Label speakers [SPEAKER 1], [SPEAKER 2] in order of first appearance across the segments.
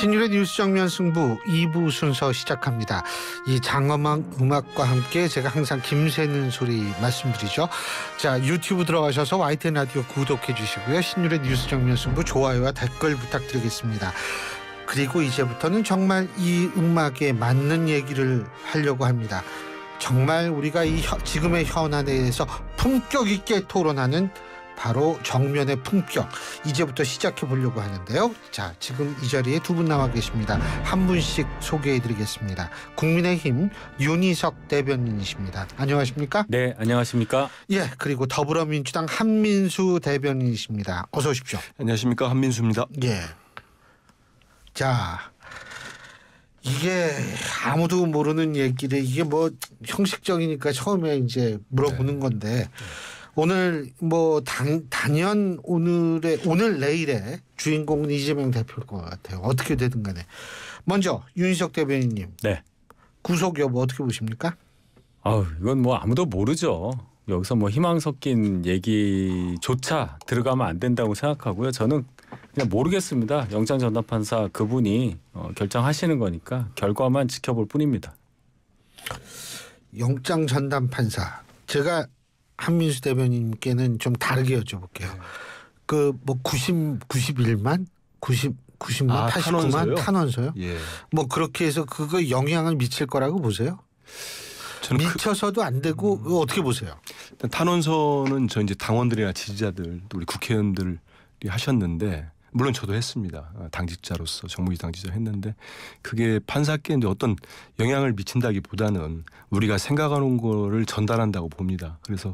[SPEAKER 1] 신율의 뉴스 정면 승부 2부 순서 시작합니다. 이 장엄한 음악과 함께 제가 항상 김새는 소리 말씀드리죠. 자 유튜브 들어가셔서 YTN 라디오 구독해 주시고요. 신율의 뉴스 정면 승부 좋아요와 댓글 부탁드리겠습니다. 그리고 이제부터는 정말 이 음악에 맞는 얘기를 하려고 합니다. 정말 우리가 이 혀, 지금의 현안에 대해서 품격 있게 토론하는 바로 정면의 품격 이제부터 시작해 보려고 하는데요. 자, 지금 이 자리에 두분 나와 계십니다. 한 분씩 소개해 드리겠습니다. 국민의힘 윤희석 대변인이십니다. 안녕하십니까? 네, 안녕하십니까? 예, 그리고 더불어민주당 한민수 대변인이십니다. 어서 오십시오. 안녕하십니까? 한민수입니다. 예. 자, 이게 아무도 모르는 얘기를 이게 뭐 형식적이니까 처음에 이제 물어보는 네. 건데 네. 오늘 뭐 단, 단연 오늘의 오늘 내일의 주인공은 이재명 대표일 것 같아요. 어떻게 되든 간에 먼저 윤석 대변인님. 네. 구속 여부 어떻게 보십니까?
[SPEAKER 2] 아 이건 뭐 아무도 모르죠. 여기서 뭐 희망 섞인 얘기조차 들어가면 안 된다고 생각하고요. 저는 그냥 모르겠습니다. 영장 전담 판사 그분이 어, 결정하시는 거니까 결과만 지켜볼 뿐입니다.
[SPEAKER 1] 영장 전담 판사 제가 한민수 대변인께는 좀 다르게 여쭤볼게요. 네. 그뭐 90, 91만? 90, 90만? 아, 89만? 탄원서요? 탄원서요? 예. 뭐 그렇게 해서 그거 영향을 미칠 거라고 보세요? 그 미쳐서도 안 되고 음. 어떻게 보세요? 탄원서는 저 이제 당원들이나
[SPEAKER 3] 지지자들 또 우리 국회의원들이 하셨는데 물론 저도 했습니다. 아, 당직자로서 정무위 당직자 했는데 그게 판사께 어떤 영향을 미친다기보다는 우리가 생각하는 거를 전달한다고 봅니다. 그래서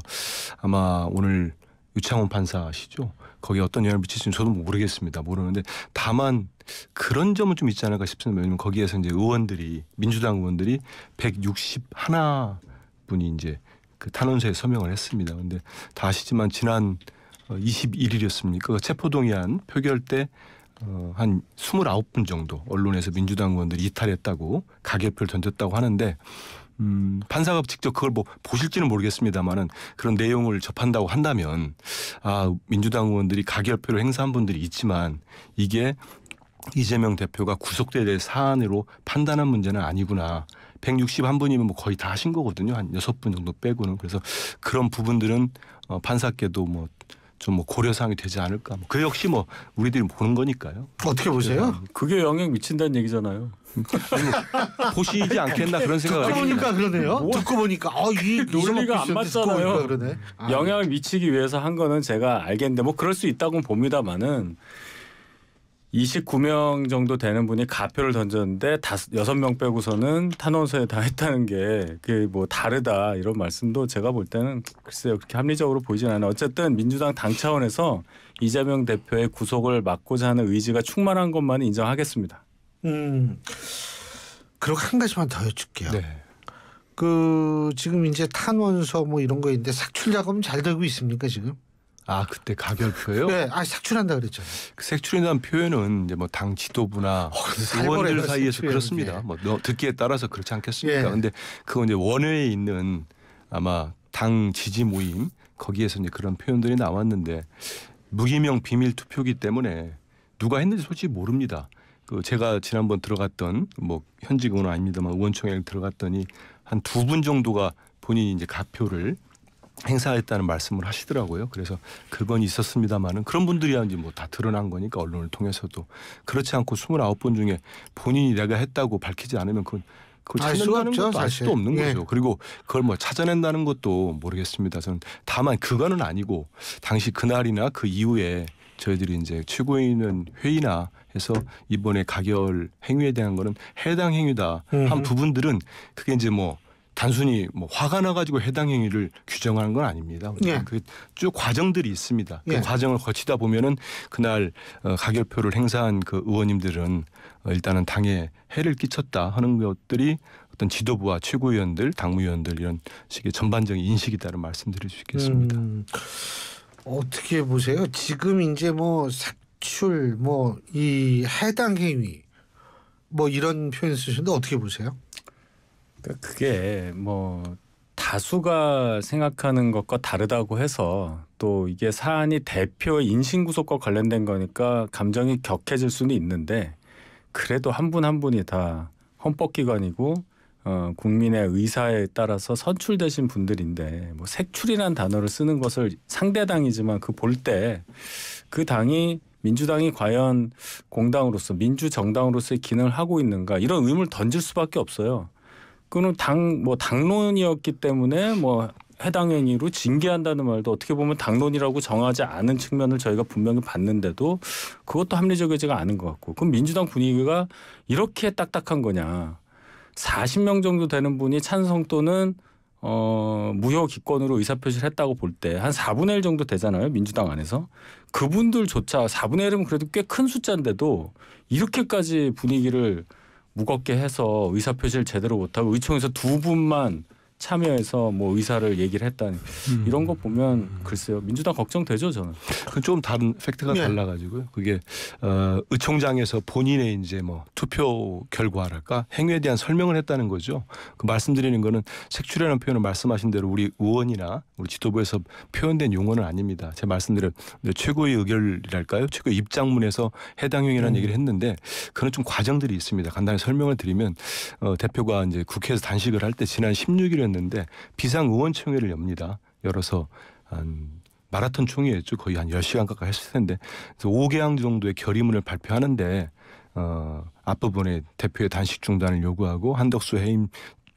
[SPEAKER 3] 아마 오늘 유창훈 판사시죠. 거기에 어떤 영향을 미칠지 저도 뭐 모르겠습니다. 모르는데 다만 그런 점은 좀 있지 않을까 싶습니다. 왜냐면 거기에서 이제 의원들이 민주당 의원들이 161분이 이제 그 탄원서에 서명을 했습니다. 근데 다 아시지만 지난 21일이었습니까? 어, 그 체포동의안 표결 때 어, 한 29분 정도 언론에서 민주당 의원들이 이탈했다고 가계표를 던졌다고 하는데 음, 판사가 직접 그걸 뭐 보실지는 모르겠습니다만은 그런 내용을 접한다고 한다면 아 민주당 의원들이 가결표를 행사한 분들이 있지만 이게 이재명 대표가 구속될 사안으로 판단한 문제는 아니구나. 161분이면 뭐 거의 다 하신 거거든요. 한 6분 정도 빼고는. 그래서 그런 부분들은 어, 판사께도 뭐 좀뭐 고려사항이 되지 않을까. 뭐 그 역시 뭐 우리들이 보는 거니까요.
[SPEAKER 1] 어떻게 보세요? 네.
[SPEAKER 3] 그게 영향 미친다는 얘기잖아요. 뭐
[SPEAKER 1] 보시지 않겠나 그런 생각을 듣고 보니까 그러네요. 뭐
[SPEAKER 3] 듣고
[SPEAKER 2] 보니까 어, 이 논리가 안 맞잖아요. 그러네. 아. 영향을 미치기 위해서 한 거는 제가 알겠는데 뭐 그럴 수 있다고 봅니다만은 29명 정도 되는 분이 가표를 던졌는데 다섯 여섯 명 빼고서는 탄원서에 다 했다는 게 그게 뭐 다르다 이런 말씀도 제가 볼 때는 글쎄요 그렇게 합리적으로 보이진 않아요. 어쨌든 민주당 당 차원에서 이재명 대표의 구속을 막고자 하는 의지가 충만한 것만 인정하겠습니다.
[SPEAKER 1] 음. 그리고 한 가지만 더 여쭐게요. 네. 그 지금 이제 탄원서 뭐 이런 거 있는데 삭출 작업은 잘 되고 있습니까 지금? 아
[SPEAKER 3] 그때 가결표요? 네, 아 색출한다 그랬잖아요. 그 색출이라는 표현은 이제 뭐 당 지도부나 어, 의원들 사이에서 그렇습니다. 뭐 듣기에 따라서 그렇지 않겠습니까? 그런데 예. 그건 이제 원외에 있는 아마 당 지지 모임 거기에서 이제 그런 표현들이 나왔는데 무기명 비밀 투표기 때문에 누가 했는지 솔직히 모릅니다. 그 제가 지난번 들어갔던 뭐 현직은 아닙니다만 의원총회를 들어갔더니 한 두 분 정도가 본인이 이제 가표를 행사했다는 말씀을 하시더라고요. 그래서 그건 있었습니다만은 그런 분들이 한지 뭐 다 드러난 거니까 언론을 통해서도 그렇지 않고 29분 중에 본인이 내가 했다고 밝히지 않으면 그건 그걸 아, 찾는다는 것도 알 수도 없는 예. 거죠. 그리고 그걸 뭐 찾아낸다는 것도 모르겠습니다. 저는 다만 그거는 아니고 당시 그날이나 그 이후에 저희들이 이제 최고위원 회의나 해서 이번에 가결 행위에 대한 거는 해당 행위다 음. 한 부분들은 그게 이제 뭐 단순히 뭐 화가 나가지고 해당 행위를 규정하는 건 아닙니다. 예. 그쭉 과정들이 있습니다. 그 예. 그 과정을 거치다 보면은 그날 어, 가결표를 행사한 그 의원님들은 어, 일단은 당에 해를 끼쳤다 하는 것들이 어떤 지도부와 최고위원들, 당무위원들 이런 식의 전반적인 인식이다를 말씀드릴 수 있겠습니다.
[SPEAKER 1] 음, 어떻게 보세요? 지금 이제 뭐사출뭐 이 해당 행위, 뭐 이런 표현 쓰시는데 어떻게 보세요?
[SPEAKER 2] 그러니까 그게뭐 다수가 생각하는 것과 다르다고 해서 또 이게 사안이 대표 인신 구속과 관련된 거니까 감정이 격해질 수는 있는데 그래도 한 분한 한 분이 다 헌법기관이고 어, 국민의 의사에 따라서 선출되신 분들인데 뭐 색출이란 단어를 쓰는 것을 상대당이지만 그 볼 때그 그 당이 민주당이 과연 공당으로서 민주정당으로서의 기능을 하고 있는가 이런 의문을 던질 수밖에 없어요. 그는 당 뭐 당론이었기 때문에 뭐 해당 행위로 징계한다는 말도 어떻게 보면 당론이라고 정하지 않은 측면을 저희가 분명히 봤는데도 그것도 합리적이지가 않은 것 같고 그럼 민주당 분위기가 이렇게 딱딱한 거냐 40명 정도 되는 분이 찬성 또는 어, 무효 기권으로 의사표시를 했다고 볼 때 한 4분의 1 정도 되잖아요. 민주당 안에서. 그분들조차 4분의 1이면 그래도 꽤 큰 숫자인데도 이렇게까지 분위기를 무겁게 해서 의사 표시를 제대로 못하고 의총에서 두 분만 참여해서 뭐 의사를 얘기를 했다는 음. 이런 거 보면 음. 글쎄요 민주당 걱정되죠 저는
[SPEAKER 3] 그좀 다른 팩트가 네. 달라가지고요 그게 어, 의총장에서 본인의 이제 뭐 투표 결과랄까 행위에 대한 설명을 했다는 거죠 그 말씀드리는 거는 색출이라는 표현을 말씀하신 대로 우리 의원이나 우리 지도부에서 표현된 용어는 아닙니다 제 말씀드린 최고의 의결이랄까요 최고의 입장문에서 해당 행위라는 음. 얘기를 했는데 그런 좀 과정들이 있습니다 간단히 설명을 드리면 어, 대표가 이제 국회에서 단식을 할 때 지난 16일에 했는데 비상 의원총회를 엽니다. 열어서 한 마라톤 총회였죠. 거의 한 10시간 가까이 했을 텐데 5개항 정도의 결의문을 발표하는데 어, 앞부분에 대표의 단식 중단을 요구하고 한덕수 해임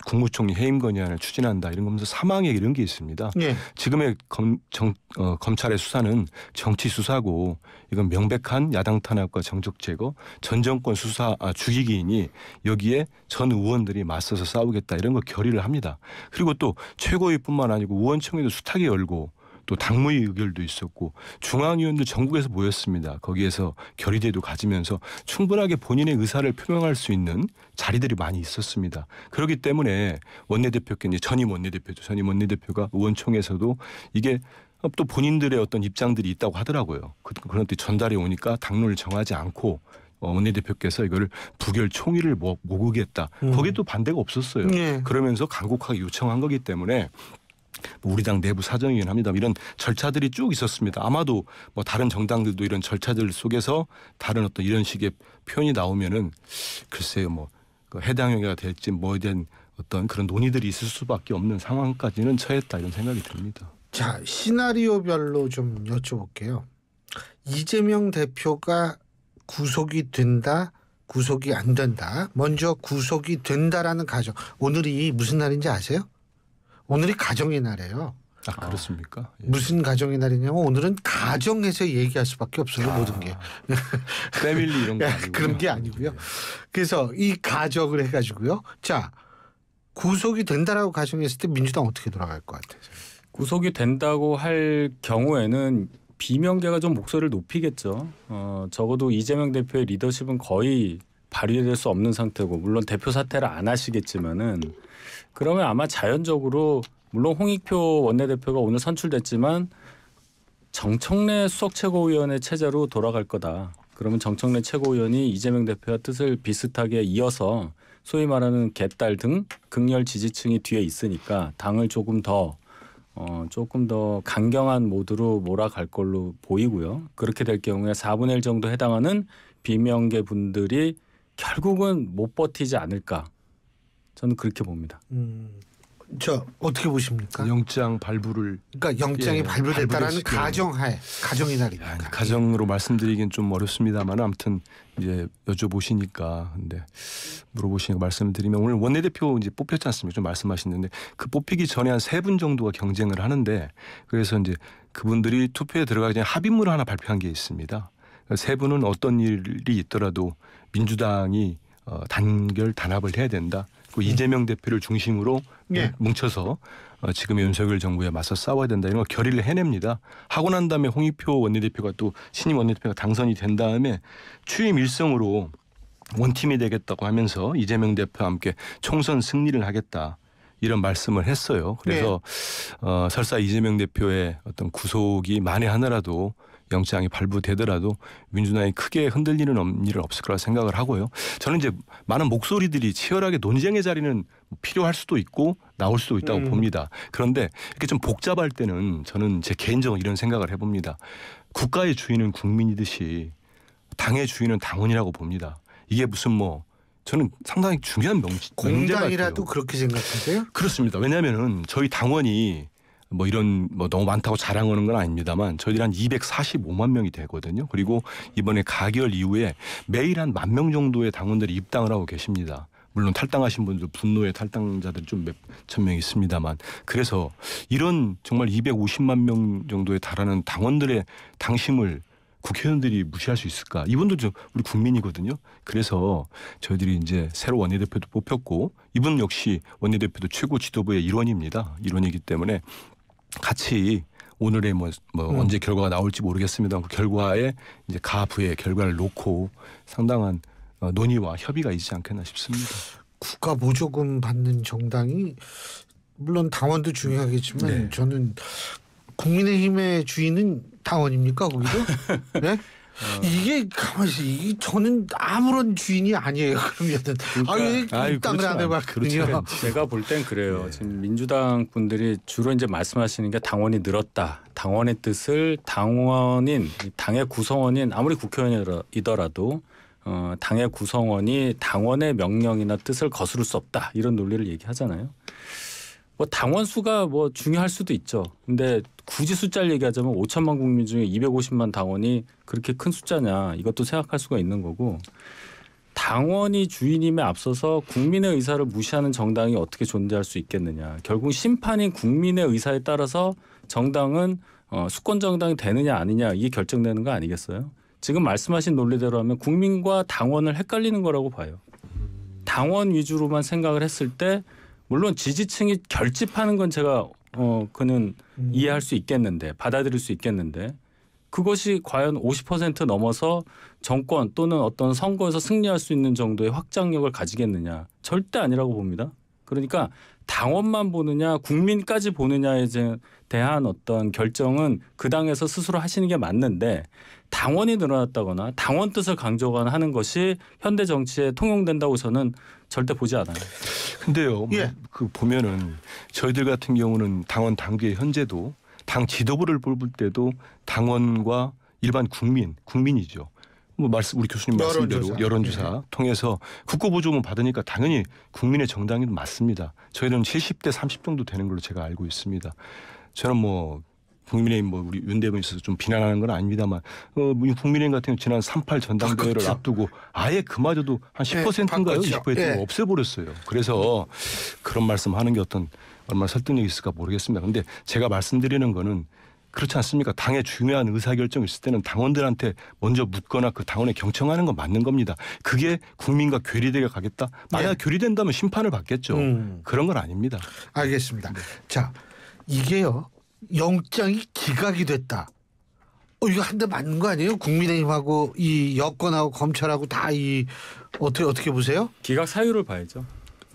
[SPEAKER 3] 국무총리 해임 건의안을 추진한다 이런 거면서 사망에 이런 게 있습니다. 예. 지금의 검, 정, 어, 검찰의 수사는 정치 수사고 이건 명백한 야당 탄압과 정적 제거 전 정권 수사 아, 주기기인이 여기에 전 의원들이 맞서서 싸우겠다 이런 거 결의를 합니다. 그리고 또 최고위뿐만 아니고 의원총회도 수탁에 열고 또 당무위 의결도 있었고 중앙위원들 전국에서 모였습니다. 거기에서 결의대도 가지면서 충분하게 본인의 의사를 표명할 수 있는 자리들이 많이 있었습니다. 그렇기 때문에 원내대표께는 전임 원내대표죠. 전임 원내대표가 의원총에서도 회 이게 또 본인들의 어떤 입장들이 있다고 하더라고요. 그, 그런 때 전달이 오니까 당론을 정하지 않고 어, 원내대표께서 이거를 부결 총의를 모, 으겠다 음. 거기에 또 반대가 없었어요. 예. 그러면서 강국하게 요청한 거기 때문에 우리 당 내부 사정이긴 합니다. 이런 절차들이 쭉 있었습니다. 아마도 뭐 다른 정당들도 이런 절차들 속에서 다른 어떤 이런 식의 표현이 나오면은 글쎄요 뭐 그 해당형이가 될지 뭐에 대한 어떤 그런 논의들이 있을 수밖에
[SPEAKER 1] 없는 상황까지는 처했다 이런 생각이 듭니다. 자 시나리오별로 좀 여쭤볼게요. 이재명 대표가 구속이 된다, 구속이 안 된다. 먼저 구속이 된다라는 가정. 오늘이 무슨 날인지 아세요? 오늘이 가정의 날이에요. 아 그렇습니까? 예. 무슨 가정의 날이냐면 오늘은 가정에서 얘기할 수밖에 없어요 아, 모든 게 패밀리 이런 거 예, 아니고요. 그런 게 아니고요. 예. 그래서 이 가정을 해가지고요. 자 구속이 된다라고 가정했을 때 민주당 어떻게 돌아갈 것 같아요? 구속이
[SPEAKER 2] 된다고 할 경우에는 비명계가 좀 목소리를 높이겠죠. 어, 적어도 이재명 대표의 리더십은 거의 발휘될 수 없는 상태고 물론 대표 사퇴를 안 하시겠지만은 그러면 아마 자연적으로 물론 홍익표 원내대표가 오늘 선출됐지만 정청래 수석 최고위원의 체제로 돌아갈 거다. 그러면 정청래 최고위원이 이재명 대표와 뜻을 비슷하게 이어서 소위 말하는 개딸 등 극렬 지지층이 뒤에 있으니까 당을 조금 더 어, 조금 더 강경한 모드로 몰아갈 걸로 보이고요. 그렇게 될 경우에 4분의 1 정도 해당하는 비명계 분들이 결국은 못 버티지 않을까 저는 그렇게 봅니다. 음. 저
[SPEAKER 1] 어떻게 보십니까? 영장 발부를 그러니까 영장이 예, 발부됐다는 가정하에 가정의 날입니다.
[SPEAKER 3] 아, 그러니까 가정으로 말씀드리긴 좀 어렵습니다만 아무튼 이제 여쭤보시니까 근데 물어보시니까 말씀 드리면 오늘 원내대표 이제 뽑혔지 않습니까? 좀 말씀하셨는데 그 뽑히기 전에 한 세 분 정도가 경쟁을 하는데 그래서 이제 그분들이 투표에 들어가기 전에 합의문을 하나 발표한 게 있습니다. 세 분은 어떤 일이 있더라도 민주당이 어, 단결 단합을 해야 된다. 그 음. 이재명 대표를 중심으로 어, 예. 뭉쳐서 어, 지금 윤석열 정부에 맞서 싸워야 된다 이런 걸 결의를 해냅니다. 하고 난 다음에 홍익표 원내대표가 또 신임 원내대표가 당선이 된 다음에 취임 일성으로 원팀이 되겠다고 하면서 이재명 대표와 함께 총선 승리를 하겠다. 이런 말씀을 했어요. 그래서 네. 어, 설사 이재명 대표의 어떤 구속이 만에 하나라도 영장이 발부되더라도 민주당이 크게 흔들리는 일은 없을 거라 생각을 하고요. 저는 이제 많은 목소리들이 치열하게 논쟁의 자리는 필요할 수도 있고 나올 수도 있다고 음. 봅니다. 그런데 이렇게 좀 복잡할 때는 저는 제 개인적으로 이런 생각을 해봅니다. 국가의 주인은 국민이듯이 당의 주인은 당원이라고 봅니다. 이게 무슨 뭐 저는 상당히 중요한 명제 공당이라도
[SPEAKER 1] 그렇게 생각하세요?
[SPEAKER 3] 그렇습니다. 왜냐하면 저희 당원이 뭐 이런 뭐 너무 많다고 자랑하는 건 아닙니다만 저희들이 한 245만 명이 되거든요. 그리고 이번에 가결 이후에 매일 한 만 명 정도의 당원들이 입당을 하고 계십니다. 물론 탈당하신 분들 분노의 탈당자들 좀 몇 천 명 있습니다만 그래서 이런 정말 250만 명 정도에 달하는 당원들의 당심을 국회의원들이 무시할 수 있을까? 이분도 저 우리 국민이거든요. 그래서 저희들이 이제 새로 원내대표도 뽑혔고 이분 역시 원내대표도 최고 지도부의 일원입니다. 일원이기 때문에 같이 오늘의 뭐, 뭐 음. 언제 결과가 나올지 모르겠습니다. 그 결과에 이제 가부의 결과를 놓고 상당한 어, 논의와
[SPEAKER 1] 협의가 있지 않겠나 싶습니다. 국가 보조금 받는 정당이 물론 당원도 중요하겠지만 네. 저는 국민의힘의 주인은 당원입니까 거기도? 네? 어. 이게 가만히 있 이게 저는 아무런 주인이 아니에요. 그러면은 그러니까, 아유 땅을 안 해봤거든요.
[SPEAKER 2] 제가 볼 땐 그래요. 네. 지금 민주당 분들이 주로 이제 말씀하시는 게 당원이 늘었다. 당원의 뜻을 당원인 당의 구성원인 아무리 국회의원이더라도 어, 당의 구성원이 당원의 명령이나 뜻을 거스를 수 없다 이런 논리를 얘기하잖아요. 뭐 당원 수가 뭐 중요할 수도 있죠. 근데 굳이 숫자를 얘기하자면 5천만 국민 중에 250만 당원이 그렇게 큰 숫자냐 이것도 생각할 수가 있는 거고 당원이 주인임에 앞서서 국민의 의사를 무시하는 정당이 어떻게 존재할 수 있겠느냐. 결국 심판인 국민의 의사에 따라서 정당은 어, 수권 정당이 되느냐 아니냐 이게 결정되는 거 아니겠어요? 지금 말씀하신 논리대로 하면 국민과 당원을 헷갈리는 거라고 봐요. 당원 위주로만 생각을 했을 때 물론 지지층이 결집하는 건 제가 어 그는 음. 이해할 수 있겠는데 받아들일 수 있겠는데 그것이 과연 50% 넘어서 정권 또는 어떤 선거에서 승리할 수 있는 정도의 확장력을 가지겠느냐 절대 아니라고 봅니다. 그러니까 당원만 보느냐 국민까지 보느냐에 대한 어떤 결정은 그 당에서 스스로 하시는 게 맞는데 당원이 늘어났다거나 당원 뜻을 강조하는 것이 현대 정치에 통용된다고 저는 절대 보지
[SPEAKER 3] 않아요. 근데요, 예. 뭐 그 보면은 저희들 같은 경우는 당원 당규 현재도 당 지도부를 뽑을 때도 당원과 일반 국민, 국민이죠. 뭐 말씀 우리 교수님 말씀대로 여론조사, 여론조사 예. 통해서 국고보조금 받으니까 당연히 국민의 정당이 맞습니다. 저희는 70대 30 정도 되는 걸로 제가 알고 있습니다. 저는 뭐 국민의힘 뭐 우리 윤대변인 있어서 좀 비난하는 건 아닙니다만 어, 뭐 국민의힘 같은 경우 지난 38 전당대회를 아, 그렇죠. 앞두고 아예 그마저도 한 10%인가요? 네, 20% 네. 없애버렸어요. 그래서 그런 말씀하는 게 어떤 얼마나 설득력이 있을까 모르겠습니다. 근데 제가 말씀드리는 거는 그렇지 않습니까? 당의 중요한 의사결정이 있을 때는 당원들한테 먼저 묻거나 그 당원에 경청하는 건 맞는 겁니다. 그게 국민과 괴리되게 가겠다? 만약 네. 괴리된다면 심판을 받겠죠. 음. 그런 건 아닙니다. 알겠습니다. 네.
[SPEAKER 1] 자, 이게요. 영장이 기각이 됐다. 어, 이거 한대 맞는 거 아니에요? 국민의힘하고 이 여권하고 검찰하고 다 이 어떻게 어떻게 보세요? 기각 사유를 봐야죠.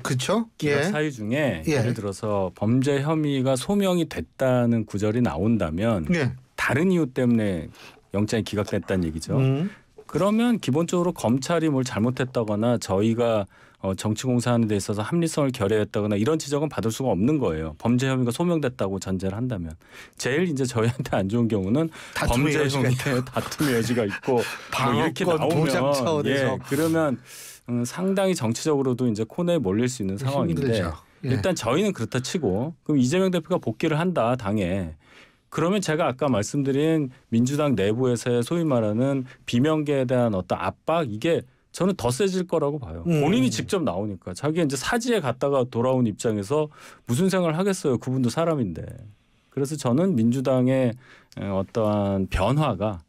[SPEAKER 1] 그렇죠? 기각 예. 사유
[SPEAKER 2] 중에 예. 를 들어서 범죄 혐의가 소명이 됐다는 구절이 나온다면 예. 다른 이유 때문에 영장이 기각됐다는 얘기죠. 음. 그러면 기본적으로 검찰이 뭘 잘못했다거나 저희가 어, 정치공사하는 데 있어서 합리성을 결여했다거나 이런 지적은 받을 수가 없는 거예요. 범죄 혐의가 소명됐다고 전제를 한다면 제일 이제 저희한테 안 좋은 경우는 범죄 혐의에 다툼의 여지가 있고 뭐 이렇게 나오면 예, 그러면 음, 상당히 정치적으로도 이제 코너에 몰릴 수 있는 상황인데 힘 예. 일단 저희는 그렇다 치고 그럼 이재명 대표가 복귀를 한다 당에 그러면 제가 아까 말씀드린 민주당 내부에서의 소위 말하는 비명계에 대한 어떤 압박 이게 저는 더 세질 거라고
[SPEAKER 3] 봐요. 음. 본인이
[SPEAKER 2] 직접 나오니까 자기 이제 사지에 갔다가 돌아온 입장에서 무슨 생각을 하겠어요. 그분도 사람인데. 그래서 저는 민주당의 어떠한 변화가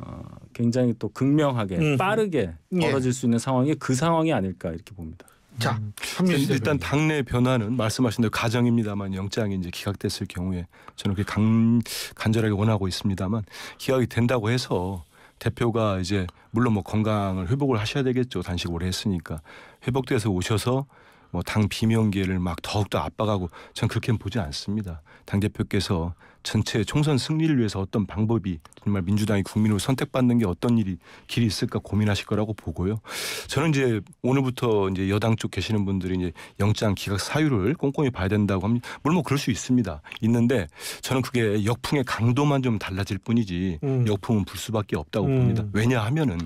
[SPEAKER 3] 어, 굉장히 또 극명하게 음. 빠르게 예. 벌어질 예.
[SPEAKER 2] 수 있는 상황이 그 상황이
[SPEAKER 3] 아닐까 이렇게 봅니다. 자, 음, 일단 당내 변화는 말씀하신 대로 가정입니다만 영장이 이제 기각됐을 경우에 저는 그 강, 간절하게 원하고 있습니다만 기각이 된다고 해서 대표가 이제 물론 뭐 건강을 회복을 하셔야 되겠죠. 단식 오래 했으니까 회복돼서 오셔서 뭐 당 비명계를 막 더욱더 압박하고 전 그렇게는 보지 않습니다. 당 대표께서 전체 총선 승리를 위해서 어떤 방법이 정말 민주당이 국민으로 선택받는 게 어떤 일이 길이 있을까 고민하실 거라고 보고요. 저는 이제 오늘부터 이제 여당 쪽 계시는 분들이 이제 영장 기각 사유를 꼼꼼히 봐야 된다고 합니다. 물론 뭐 그럴 수 있습니다. 있는데 저는 그게 역풍의 강도만 좀 달라질 뿐이지 음. 역풍은 불 수밖에 없다고 음. 봅니다. 왜냐하면은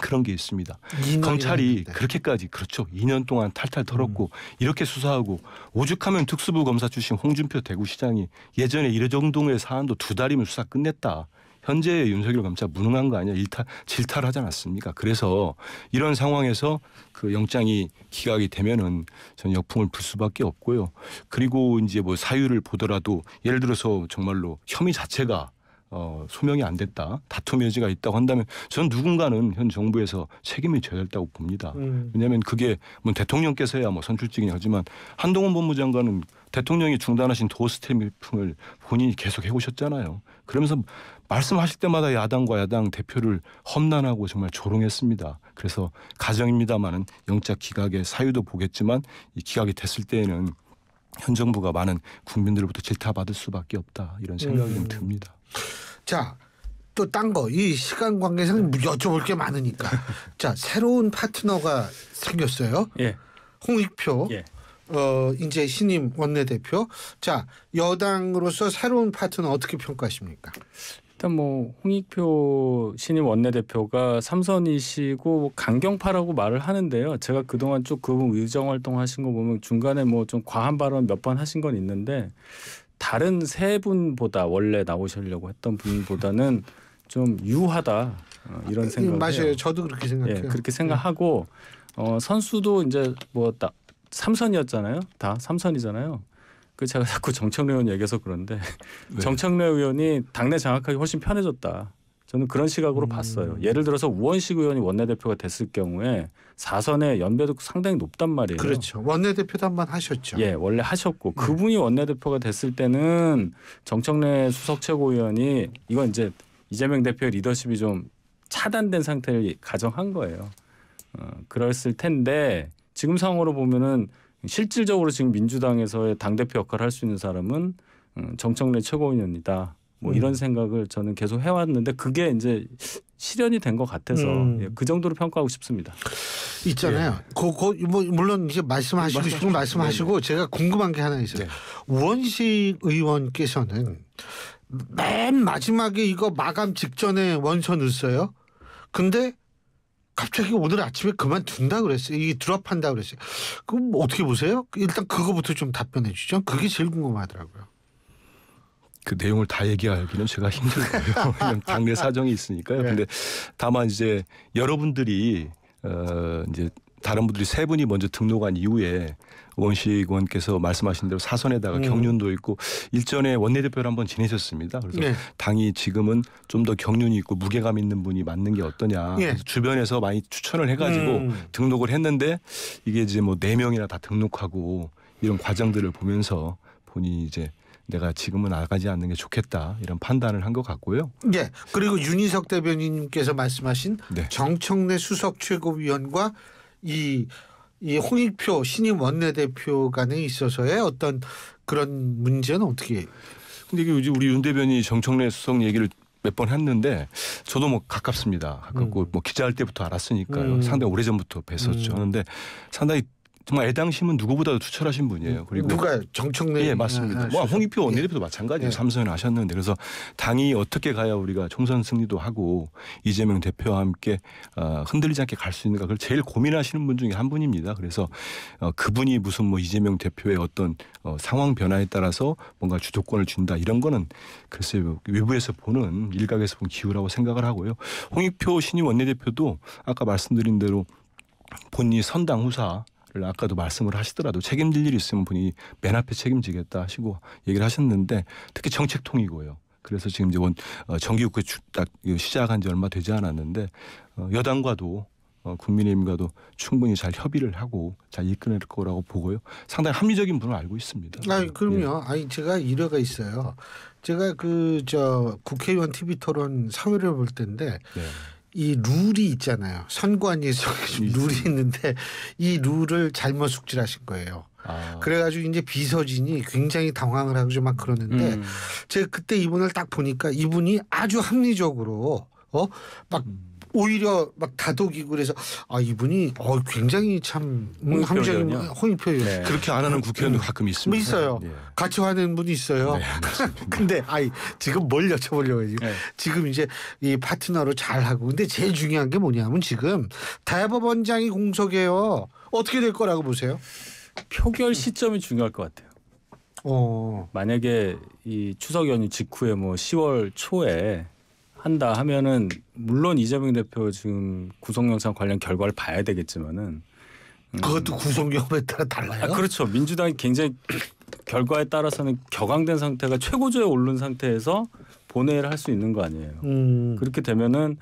[SPEAKER 3] 그런 게 있습니다. 검찰이 그렇게까지 그렇죠. 2년 동안 탈탈 털었고 음. 이렇게 수사하고 오죽하면 특수부 검사 출신 홍준표 대구시장이 예전에 이래정동의 사안도 두 달이면 수사 끝냈다. 현재의 윤석열 검찰 무능한 거 아니야? 일탈 질탈하지 않았습니까? 그래서 이런 상황에서 그 영장이 기각이 되면은 전 역풍을 불 수밖에 없고요. 그리고 이제 뭐 사유를 보더라도 예를 들어서 정말로 혐의 자체가 어, 소명이 안 됐다, 다툼의 여지가 있다고 한다면 저는 누군가는 현 정부에서 책임을 져야 된다고 봅니다. 음. 왜냐하면 그게 뭐 대통령께서야 뭐 선출직이긴 하지만 한동훈 법무장관은 대통령이 중단하신 도스템미품을 본인이 계속 해오셨잖아요. 그러면서 말씀하실 때마다 야당과 야당 대표를 험난하고 정말 조롱했습니다. 그래서 가정입니다마는 영자 기각의 사유도 보겠지만 이 기각이 됐을 때에는 현 정부가 많은 국민들로부터 질타받을 수밖에 없다 이런 생각이 음.
[SPEAKER 1] 듭니다. 자, 또 딴 거 이 시간 관계상 뭐 여쭤볼 게 많으니까 자 새로운 파트너가 생겼어요. 예. 홍익표. 예. 어 이제 신임 원내대표. 자 여당으로서 새로운 파트너 어떻게 평가하십니까? 일단 뭐
[SPEAKER 2] 홍익표 신임 원내대표가 삼선이시고 뭐 강경파라고 말을 하는데요. 제가 그동안 쭉 그분 의정 활동 하신 거 보면 중간에 뭐 좀 과한 발언 몇 번 하신 건 있는데 다른 세 분보다 원래 나오시려고 했던 분보다는 좀 유하다 어, 이런 그 생각. 맞아요. 해요.
[SPEAKER 1] 저도 그렇게 생각해요. 예, 그렇게
[SPEAKER 2] 생각하고 네. 어, 선수도 이제 뭐 다, 삼선이었잖아요. 다 삼선이잖아요. 그 제가 자꾸 정청래 의원 얘기해서 그런데 정청래 의원이 당내 장악하기 훨씬 편해졌다. 저는 그런 시각으로 음. 봤어요. 예를 들어서 우원식 의원이 원내대표가 됐을 경우에 사선의 연배도 상당히 높단 말이에요. 그렇죠. 원내대표단만 하셨죠. 예, 원래 하셨고 네. 그분이 원내대표가 됐을 때는 정청래 수석 최고위원이 이건 이제 이재명 대표의 리더십이 좀 차단된 상태를 가정한 거예요. 어, 그랬을 텐데 지금 상황으로 보면은 실질적으로 지금 민주당에서의 당 대표 역할을 할 수 있는 사람은 음, 정청래 최고위원이다. 뭐 음. 이런 생각을 저는 계속 해왔는데 그게
[SPEAKER 1] 이제 실현이 된 것 같아서 음. 예, 그 정도로 평가하고 싶습니다. 있잖아요. 예. 그, 그, 뭐, 물론 이제 말씀하시고 싶은 말씀하시고 네. 제가 궁금한 게 하나 있어요. 네. 원식 의원께서는 맨 마지막에 이거 마감 직전에 원서 넣었어요. 근데 갑자기 오늘 아침에 그만둔다 그랬어요. 이 드랍한다 그랬어요. 그럼 어떻게 보세요? 일단 그거부터 좀 답변해 주죠. 그게 제일 궁금하더라고요.
[SPEAKER 3] 그 내용을 다 얘기하기는 제가 힘들고요. 당내 사정이 있으니까요. 네. 근데 다만 이제 여러분들이 어 이제 다른 분들이 세 분이 먼저 등록한 이후에 원식 의원께서 말씀하신 대로 사선에다가 음. 경륜도 있고 일전에 원내대표를 한번 지내셨습니다. 그래서 네. 당이 지금은 좀 더 경륜이 있고 무게감 있는 분이 맞는 게 어떠냐. 네. 주변에서 많이 추천을 해가지고 음. 등록을 했는데 이게 이제 뭐 네 명이나 다 등록하고 이런 과정들을 보면서 본인이 이제 내가 지금은 나가지 않는 게 좋겠다 이런 판단을 한 것 같고요.
[SPEAKER 1] 예. 그리고 윤희석 대변인께서 말씀하신 네. 정청래 수석 최고위원과 이, 이 홍익표 신임 원내대표 간에 있어서의 어떤 그런 문제는 어떻게?
[SPEAKER 3] 근데 이게 우리 윤 대변이 정청래 수석 얘기를 몇 번 했는데 저도 뭐 가깝습니다. 가깝고 음. 뭐 기자할 때부터 알았으니까요. 음. 상당히 오래 전부터 뵀었죠. 음. 그런데 상당히 정말 애당심은 누구보다도 투철하신 분이에요. 음. 그리고 누가 정청래 예 맞습니다. 아, 뭐 홍익표 네. 원내대표도 예. 마찬가지예요. 네. 삼선 하셨는데 그래서 당이 어떻게 가야 우리가 총선 승리도 하고 이재명 대표와 함께 어, 흔들리지 않게 갈 수 있는가 그걸 제일 고민하시는 분 중에 한 분입니다. 그래서 어, 그분이 무슨 뭐 이재명 대표의 어떤 어, 상황 변화에 따라서 뭔가 주도권을 준다 이런 거는 글쎄요 외부에서 보는 일각에서 본 기우라고 생각을 하고요. 홍익표 신임 원내대표도 아까 말씀드린 대로 본인이 선당 후사 아까도 말씀을 하시더라도 책임질 일이 있으면 분이맨 앞에 책임지겠다 하시고 얘기를 하셨는데 특히 정책통이고요. 그래서 지금 이제 원 어, 정기국회 딱 시작한 지 얼마 되지 않았는데 어, 여당과도 어, 국민의힘과도 충분히 잘 협의를 하고 잘 이끌어낼 거라고 보고요. 상당히 합리적인 분을 알고 있습니다.
[SPEAKER 1] 아, 예. 그럼요. 예. 아니 제가 일화가 있어요. 제가 그 저 국회의원 TV 토론 사회를 볼 때인데 예. 이 룰이 있잖아요. 선관위 룰이 있는데 이 룰을 잘못 숙지하신 거예요. 아. 그래가지고 이제 비서진이 굉장히 당황을 하고 좀 막 그러는데 음. 제가 그때 이분을 딱 보니까 이분이 아주 합리적으로 어막 음. 오히려 막 다독이고 그래서 아 이분이 어 굉장히 참 함적인 호의표예요. 네. 그렇게 안 하는 국회의원도 그 가끔 있습니다. 있어요. 네. 같이 화내 분이 있어요. 네, 근데 아이 지금 뭘 여쭤보려고 해요. 네. 지금 이제 이 파트너로 잘 하고 근데 제일 중요한 게 뭐냐면 지금 대법원장이 공석이요 어떻게 될 거라고 보세요? 표결 시점이 중요할 것 같아요. 어.
[SPEAKER 2] 만약에 이 추석 연휴 직후에 뭐 10월 초에 한다 하면은 물론 이재명 대표 지금 구속영장 관련 결과를 봐야 되겠지만은
[SPEAKER 1] 음. 그것도 구속 여부에 따라 달라요. 아,
[SPEAKER 2] 그렇죠. 민주당이 굉장히 결과에 따라서는 격앙된 상태가 최고조에 오른 상태에서 본회의를 할 수 있는 거 아니에요. 음. 그렇게 되면은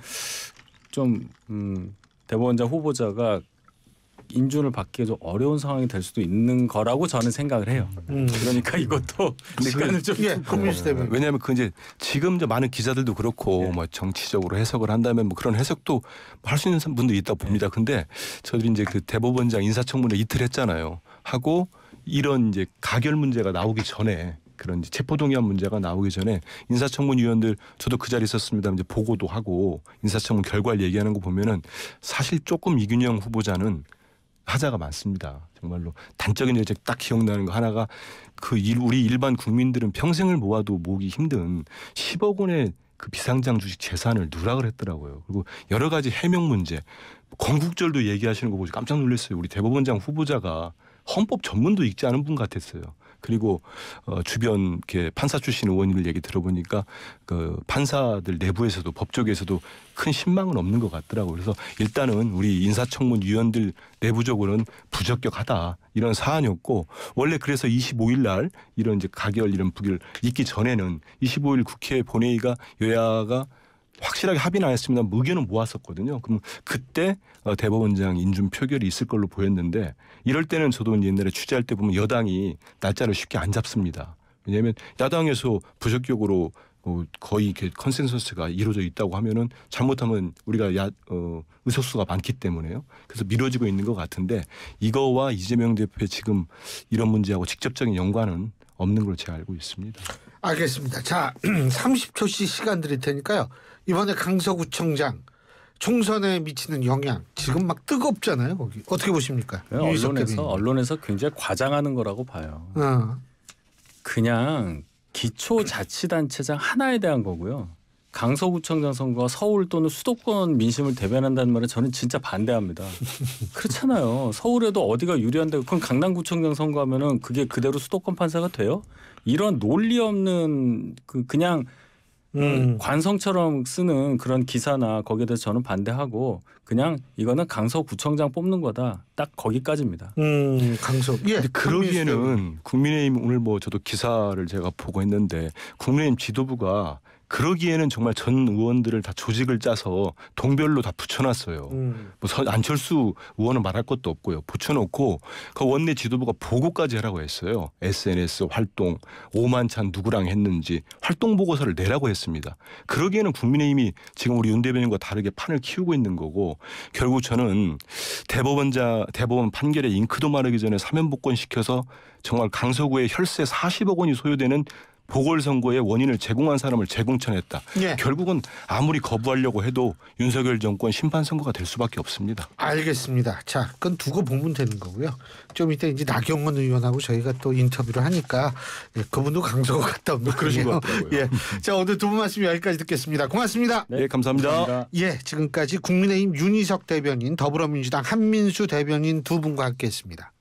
[SPEAKER 2] 좀 음, 대법원장 후보자가 인준을 받기에도 어려운 상황이 될 수도 있는 거라고 저는 생각을 해요. 음. 그러니까 이것도
[SPEAKER 3] 시간을 좀 예, 왜냐하면 그 이제 지금 이제 많은 기자들도 그렇고 예. 뭐 정치적으로 해석을 한다면 뭐 그런 해석도 할 수 있는 분도 있다 봅니다. 예. 근데 저들 이제 그 대법원장 인사청문회 이틀 했잖아요. 하고 이런 이제 가결 문제가 나오기 전에 그런 체포동의안 문제가 나오기 전에 인사청문 위원들 저도 그 자리에 있었습니다. 이제 보고도 하고 인사청문 결과를 얘기하는 거 보면은 사실 조금 이균영 후보자는 화자가 많습니다. 정말로 단적인 예적 딱 기억나는 거 하나가 그 일, 우리 일반 국민들은 평생을 모아도 모기 힘든 10억 원의 그 비상장 주식 재산을 누락을 했더라고요. 그리고 여러 가지 해명 문제, 건국절도 얘기하시는 거 보고 깜짝 놀랐어요. 우리 대법원장 후보자가 헌법 전문도 읽지 않은 분 같았어요. 그리고 어, 주변 이렇게 판사 출신 의원님들 얘기 들어보니까 그 판사들 내부에서도 법조계에서도 큰 신망은 없는 것 같더라고. 그래서 일단은 우리 인사청문 위원들 내부적으로는 부적격하다 이런 사안이었고 원래 그래서 25일 날 이런 이제 가결 이런 부기 있기 전에는 25일 국회 본회의가 여야가 확실하게 합의는 안 했습니다. 의견은 모았었거든요. 그럼 그때 어, 대법원장 인준 표결이 있을 걸로 보였는데 이럴 때는 저도 옛날에 취재할 때 보면 여당이 날짜를 쉽게 안 잡습니다. 왜냐하면 야당에서 부적격으로 어, 거의 이렇게 컨센서스가 이루어져 있다고 하면은 잘못하면 우리가 야, 어, 의석수가 많기 때문에요. 그래서 미뤄지고 있는 것 같은데 이거와 이재명 대표의 지금 이런 문제하고 직접적인 연관은 없는 걸로 제가 알고 있습니다.
[SPEAKER 1] 알겠습니다. 자, 30초씩 시간 드릴 테니까요. 이번에 강서구청장 총선에 미치는 영향 지금 막 뜨겁잖아요 거기 어떻게 보십니까? 네, 언론에서
[SPEAKER 2] 언론에서 굉장히 과장하는 거라고 봐요. 어. 그냥 기초자치단체장 하나에 대한 거고요. 강서구청장 선거 서울 또는 수도권 민심을 대변한다는 말에 저는 진짜 반대합니다. 그렇잖아요. 서울에도 어디가 유리한데 그건 강남구청장 선거하면은 그게 그대로 수도권 판사가 돼요? 이런 논리 없는 그 그냥 음. 관성처럼 쓰는 그런 기사나 거기에 대해서 저는 반대하고 그냥 이거는 강서구청장 뽑는 거다 딱
[SPEAKER 3] 거기까지입니다.
[SPEAKER 1] 음, 강서. 예. 그러기에는
[SPEAKER 3] 국민의힘 오늘 뭐 저도 기사를 제가 보고 했는데 국민의힘 지도부가 그러기에는 정말 전 의원들을 다 조직을 짜서 동별로 다 붙여놨어요. 음. 뭐 선, 안철수 의원은 말할 것도 없고요. 붙여놓고 그 원내 지도부가 보고까지 하라고 했어요. SNS 활동 오만찬 누구랑 했는지 활동 보고서를 내라고 했습니다. 그러기에는 국민의힘이 지금 우리 윤 대변인과 다르게 판을 키우고 있는 거고 결국 저는 대법원자 대법원 판결에 잉크도 마르기 전에 사면복권 시켜서 정말 강서구의 혈세 40억 원이 소요되는 보궐선거의 원인을 제공한 사람을 제공천했다 예. 결국은 아무리 거부하려고 해도 윤석열 정권 심판 선거가 될 수밖에 없습니다.
[SPEAKER 1] 알겠습니다. 자, 그건 두고 보면 되는 거고요. 좀 이따 이제 나경원 의원하고 저희가 또 인터뷰를 하니까 예, 그분도 강서구 갔다 온는 그러신 것같더고요 예. 자, 오늘 두 분 말씀 여기까지 듣겠습니다. 고맙습니다. 네, 네, 감사합니다. 감사합니다. 예, 지금까지 국민의힘 윤희석 대변인, 더불어민주당 한민수 대변인 두 분과 함께했습니다.